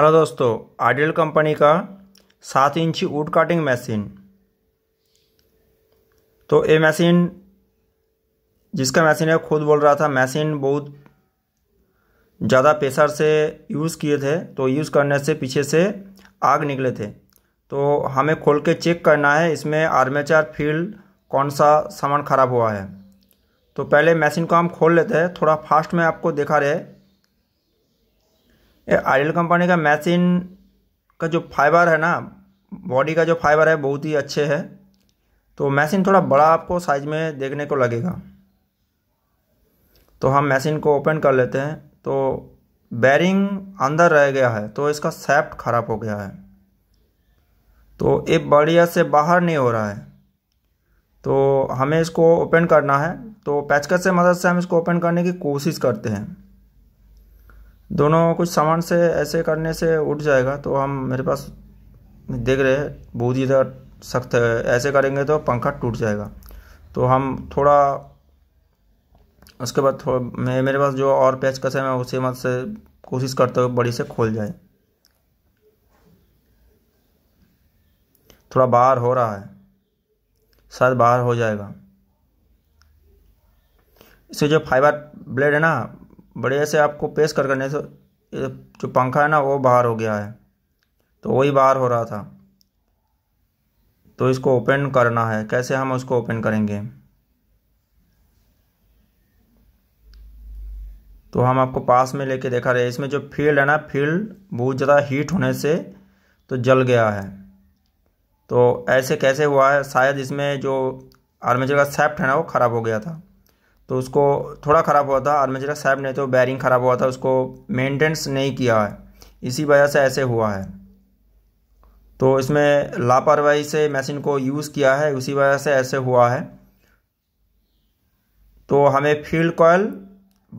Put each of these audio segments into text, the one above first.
hello दोस्तों ideal company का सात इंची वुड काटिंग मशीन तो ये मशीन जिसका मशीन है खुद बोल रहा था मशीन बहुत ज़्यादा प्रेशर से यूज़ किए थे तो यूज़ करने से पीछे से आग निकले थे तो हमें खोल के चेक करना है इसमें आर्मेचर फील्ड कौन सा सामान ख़राब हुआ है तो पहले मशीन को हम खोल लेते हैं थोड़ा फास्ट में आपको देखा रहे ये आइडल कंपनी का मैसिन का जो फाइबर है ना बॉडी का जो फाइबर है बहुत ही अच्छे है तो मैसिन थोड़ा बड़ा आपको साइज में देखने को लगेगा तो हम मैसिन को ओपन कर लेते हैं तो बैरिंग अंदर रह गया है तो इसका सेफ्ट खराब हो गया है तो ये बढ़िया से बाहर नहीं हो रहा है तो हमें इसको ओपन करना है तो पैचकस से मदद से हम इसको ओपन करने की कोशिश करते हैं दोनों कुछ सामान से ऐसे करने से उठ जाएगा तो हम मेरे पास देख रहे हैं बहुत ही इधर सख्त ऐसे करेंगे तो पंखा टूट जाएगा तो हम थोड़ा उसके बाद थोड़ा मैं मेरे पास जो और पैच कसे मैं उसी मत से कोशिश करते हुए बड़ी से खोल जाए थोड़ा बाहर हो रहा है शायद बाहर हो जाएगा इससे जो फाइबर ब्लेड है ना बढ़िया से आपको प्रेस कर करने से जो पंखा है ना वो बाहर हो गया है तो वही बाहर हो रहा था तो इसको ओपन करना है कैसे हम उसको ओपन करेंगे तो हम आपको पास में लेके देखा रहे इसमें जो फील्ड है ना फील्ड बहुत ज़्यादा हीट होने से तो जल गया है तो ऐसे कैसे हुआ है शायद इसमें जो आर्मेचर का सेफ्ट है ना वो ख़राब हो गया था तो उसको थोड़ा ख़राब हुआ था आलमजरा साहब ने तो बैरिंग ख़राब हुआ था उसको मेंटेनेंस नहीं किया है इसी वजह से ऐसे हुआ है तो इसमें लापरवाही से मशीन को यूज़ किया है उसी वजह से ऐसे हुआ है तो हमें फील्ड कॉयल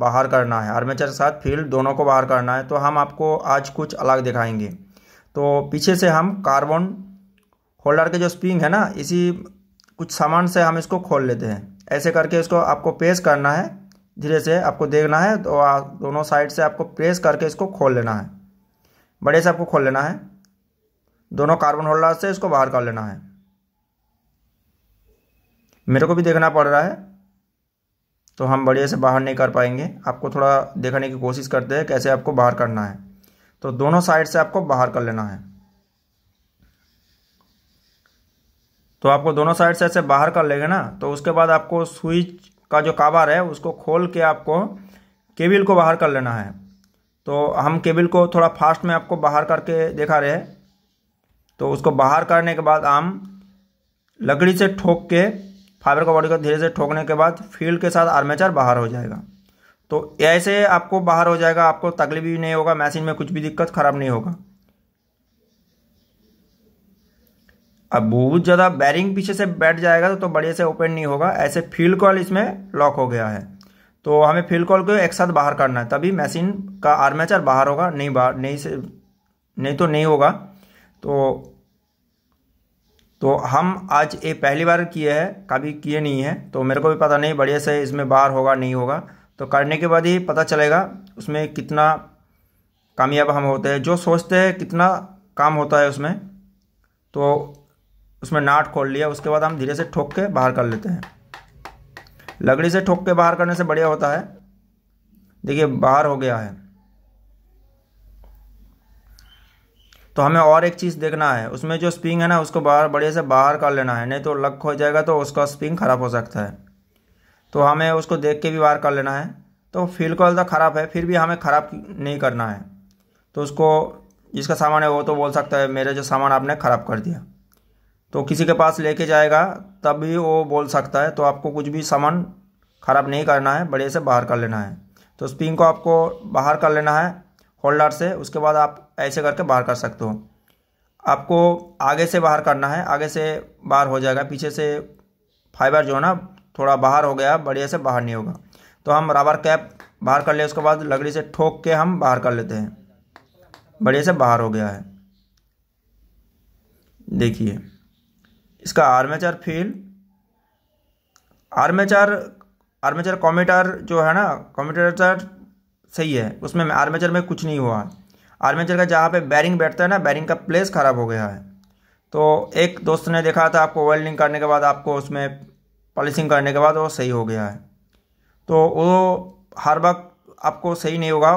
बाहर करना है आर्मेचर के साथ फील्ड दोनों को बाहर करना है तो हम आपको आज कुछ अलग दिखाएंगे तो पीछे से हम कार्बन होल्डर के जो स्प्रिंग है ना इसी कुछ सामान से हम इसको खोल लेते हैं ऐसे करके इसको आपको प्रेस करना है धीरे से आपको देखना है तो दोनों साइड से आपको प्रेस करके इसको खोल लेना है बड़े से आपको खोल लेना है दोनों कार्बन होल्डर से इसको बाहर कर लेना है मेरे को भी देखना पड़ रहा है तो हम बढ़िया से बाहर नहीं कर पाएंगे आपको थोड़ा देखने की कोशिश करते हैं कैसे आपको बाहर करना है तो दोनों साइड से आपको बाहर कर लेना है तो आपको दोनों साइड से ऐसे बाहर कर लेंगे ना तो उसके बाद आपको स्विच का जो काबार है उसको खोल के आपको केबिल को बाहर कर लेना है तो हम केबिल को थोड़ा फास्ट में आपको बाहर करके देखा रहे तो उसको बाहर करने के बाद हम लकड़ी से ठोक के फाइबर का बॉडी को धीरे से ठोकने के बाद फील्ड के साथ आर्मेचर बाहर हो जाएगा तो ऐसे आपको बाहर हो जाएगा आपको तकलीफ भी नहीं होगा मशीन में कुछ भी दिक्कत ख़राब नहीं होगा अब बहुत ज़्यादा बैरिंग पीछे से बैठ जाएगा तो, तो बढ़िया से ओपन नहीं होगा ऐसे फील्ड कॉल इसमें लॉक हो गया है तो हमें फील्ड कॉल को एक साथ बाहर करना है तभी मशीन का आर्मेचर बाहर होगा नहीं बाहर नहीं से नहीं तो नहीं होगा तो तो हम आज ये पहली बार किए हैं कभी किए नहीं है तो मेरे को भी पता नहीं बढ़िया से इसमें बाहर होगा नहीं होगा तो करने के बाद ही पता चलेगा उसमें कितना कामयाब हम होते हैं जो सोचते हैं कितना काम होता है उसमें तो उसमें नाट खोल लिया उसके बाद हम धीरे से ठोक के बाहर कर लेते हैं लकड़ी से ठोक के बाहर करने से बढ़िया होता है देखिए बाहर हो गया है तो हमें और एक चीज़ देखना है उसमें जो स्प्रिंग है ना उसको बाहर बढ़िया से बाहर कर लेना है नहीं तो लक हो जाएगा तो उसका स्प्रिंग ख़राब हो सकता है तो हमें उसको देख के भी बाहर कर लेना है तो फील कॉल तो ख़राब है फिर भी हमें ख़राब नहीं करना है तो उसको जिसका सामान है वो तो बोल सकता है मेरे जो सामान आपने ख़राब कर दिया तो किसी के पास लेके जाएगा तब भी वो बोल सकता है तो आपको कुछ भी सामान ख़राब नहीं करना है बड़े से बाहर कर लेना है तो स्प्रिंग को आपको बाहर कर लेना है होल्डर से उसके बाद आप ऐसे करके बाहर कर सकते हो आपको आगे से बाहर करना है आगे से बाहर हो जाएगा पीछे से फाइबर जो है ना थोड़ा बाहर हो गया बढ़िया से बाहर नहीं होगा तो हम रबर कैप बाहर कर ले उसके बाद लकड़ी से ठोक के हम बाहर कर लेते हैं बढ़िया से बाहर हो गया है देखिए इसका armature fail armature armature commutator जो है ना कॉमेटर सही है उसमें आर्मेचर में कुछ नहीं हुआ आर्मेचर का जहाँ पे बैरिंग बैठता है ना बैरिंग का प्लेस ख़राब हो गया है तो एक दोस्त ने देखा था आपको वेल्डिंग करने के बाद आपको उसमें पॉलिशिंग करने के बाद वो सही हो गया है तो वो हर वक्त आपको सही नहीं होगा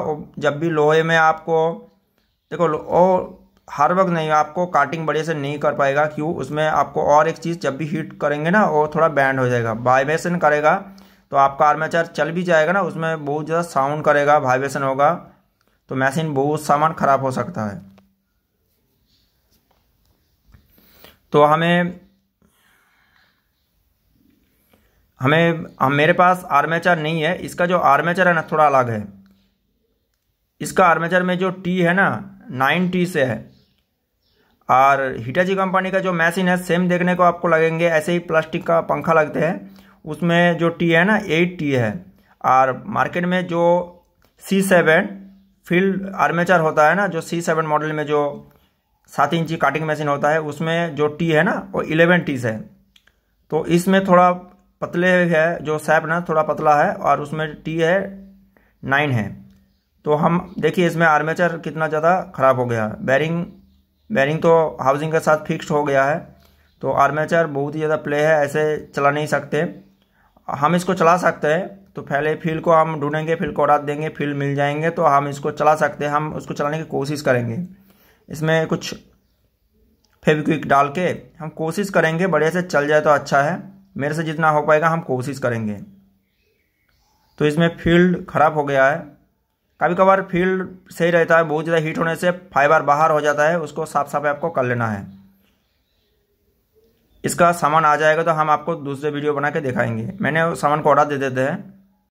जब भी लोहे में आपको देखो वो हर वक्त नहीं आपको काटिंग बढ़िया से नहीं कर पाएगा क्यों उसमें आपको और एक चीज़ जब भी हीट करेंगे ना वो थोड़ा बैंड हो जाएगा वाइब्रेशन करेगा तो आपका आर्मेचर चल भी जाएगा ना उसमें बहुत ज़्यादा साउंड करेगा वाइब्रेशन होगा तो मशीन बहुत सामान खराब हो सकता है तो हमें हमें हम मेरे पास आर्मेचर नहीं है इसका जो आर्मेचर है ना थोड़ा अलग है इसका आर्मेचर में जो टी है ना नाइन टी से है और हिटाची कंपनी का जो मशीन है सेम देखने को आपको लगेंगे ऐसे ही प्लास्टिक का पंखा लगते हैं उसमें जो टी है ना एट टी है और मार्केट में जो सी सेवन फील्ड आर्मेचर होता है ना जो सी सेवन मॉडल में जो सात इंची काटिंग मशीन होता है उसमें जो टी है ना वो इलेवन टीस है तो इसमें थोड़ा पतले है जो सैप ना थोड़ा पतला है और उसमें टी है नाइन है तो हम देखिए इसमें आर्मेचर कितना ज़्यादा ख़राब हो गया बैरिंग बैरिंग तो हाउसिंग के साथ फिक्स्ड हो गया है तो आर्मेचर बहुत ही ज़्यादा प्ले है ऐसे चला नहीं सकते हम इसको चला सकते हैं तो पहले फील्ड को हम ढूंढेंगे फील्ड को रात देंगे फील्ड मिल जाएंगे तो हम इसको चला सकते हैं हम उसको चलाने की कोशिश करेंगे इसमें कुछ फेविक्विक डाल के हम कोशिश करेंगे बढ़िया से चल जाए तो अच्छा है मेरे से जितना हो पाएगा हम कोशिश करेंगे तो इसमें फील्ड ख़राब हो गया है कभी कभार फील्ड सही रहता है बहुत ज़्यादा हीट होने से फाइबर बाहर हो जाता है उसको साफ साफ आपको कर लेना है इसका सामान आ जाएगा तो हम आपको दूसरे वीडियो बना के दिखाएंगे मैंने सामान को ऑर्डर दे देते हैं